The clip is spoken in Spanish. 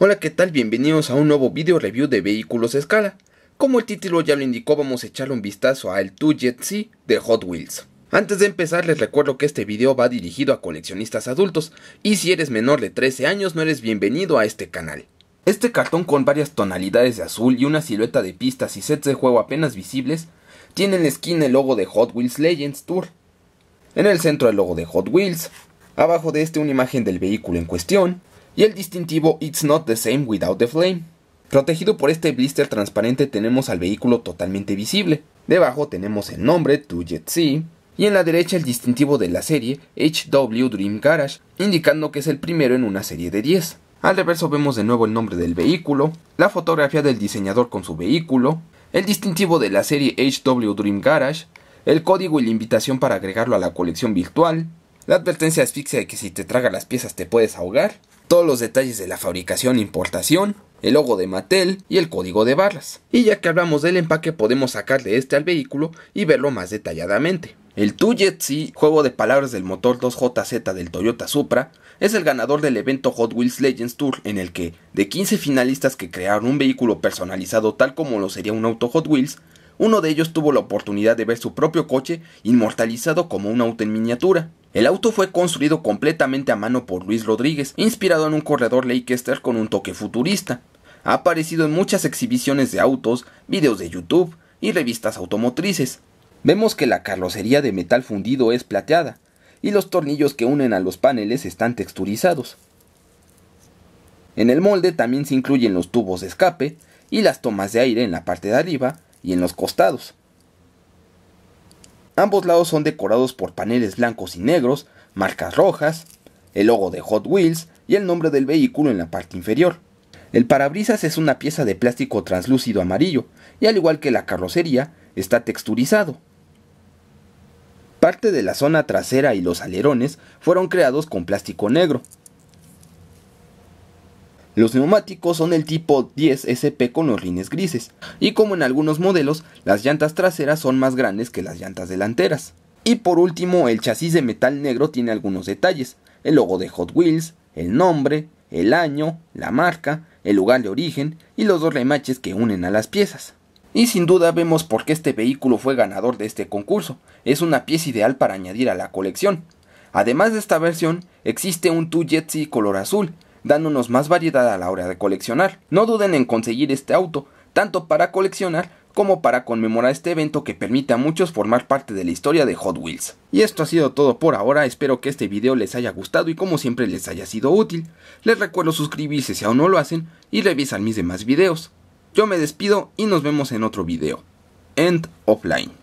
Hola, ¿qué tal? Bienvenidos a un nuevo video review de vehículos escala. Como el título ya lo indicó, vamos a echarle un vistazo al 2 Jet C de Hot Wheels. Antes de empezar les recuerdo que este video va dirigido a coleccionistas adultos y si eres menor de 13 años no eres bienvenido a este canal. Este cartón con varias tonalidades de azul y una silueta de pistas y sets de juego apenas visibles tiene en la esquina el logo de Hot Wheels Legends Tour. En el centro el logo de Hot Wheels, abajo de este una imagen del vehículo en cuestión, y el distintivo It's Not the Same Without the Flame. Protegido por este blister transparente tenemos al vehículo totalmente visible. Debajo tenemos el nombre, To Jet y en la derecha el distintivo de la serie HW Dream Garage, indicando que es el primero en una serie de 10. Al reverso vemos de nuevo el nombre del vehículo, la fotografía del diseñador con su vehículo, el distintivo de la serie HW Dream Garage, el código y la invitación para agregarlo a la colección virtual, la advertencia asfixia de que si te traga las piezas te puedes ahogar, todos los detalles de la fabricación e importación, el logo de Mattel y el código de barras. Y ya que hablamos del empaque podemos sacarle este al vehículo y verlo más detalladamente. El Tujetsi, juego de palabras del motor 2JZ del Toyota Supra, es el ganador del evento Hot Wheels Legends Tour en el que, de 15 finalistas que crearon un vehículo personalizado tal como lo sería un auto Hot Wheels, uno de ellos tuvo la oportunidad de ver su propio coche inmortalizado como un auto en miniatura. El auto fue construido completamente a mano por Luis Rodríguez, inspirado en un corredor Leicester con un toque futurista. Ha aparecido en muchas exhibiciones de autos, videos de YouTube y revistas automotrices. Vemos que la carrocería de metal fundido es plateada y los tornillos que unen a los paneles están texturizados. En el molde también se incluyen los tubos de escape y las tomas de aire en la parte de arriba y en los costados. Ambos lados son decorados por paneles blancos y negros, marcas rojas, el logo de Hot Wheels y el nombre del vehículo en la parte inferior. El parabrisas es una pieza de plástico translúcido amarillo y al igual que la carrocería está texturizado. Parte de la zona trasera y los alerones fueron creados con plástico negro, los neumáticos son del tipo 10 SP con los rines grises, y como en algunos modelos, las llantas traseras son más grandes que las llantas delanteras. Y por último, el chasis de metal negro tiene algunos detalles, el logo de Hot Wheels, el nombre, el año, la marca, el lugar de origen y los dos remaches que unen a las piezas. Y sin duda vemos por qué este vehículo fue ganador de este concurso, es una pieza ideal para añadir a la colección. Además de esta versión, existe un 2 Jetsi color azul, dándonos más variedad a la hora de coleccionar. No duden en conseguir este auto, tanto para coleccionar como para conmemorar este evento que permite a muchos formar parte de la historia de Hot Wheels. Y esto ha sido todo por ahora, espero que este video les haya gustado y como siempre les haya sido útil. Les recuerdo suscribirse si aún no lo hacen y revisar mis demás videos. Yo me despido y nos vemos en otro video. End of line.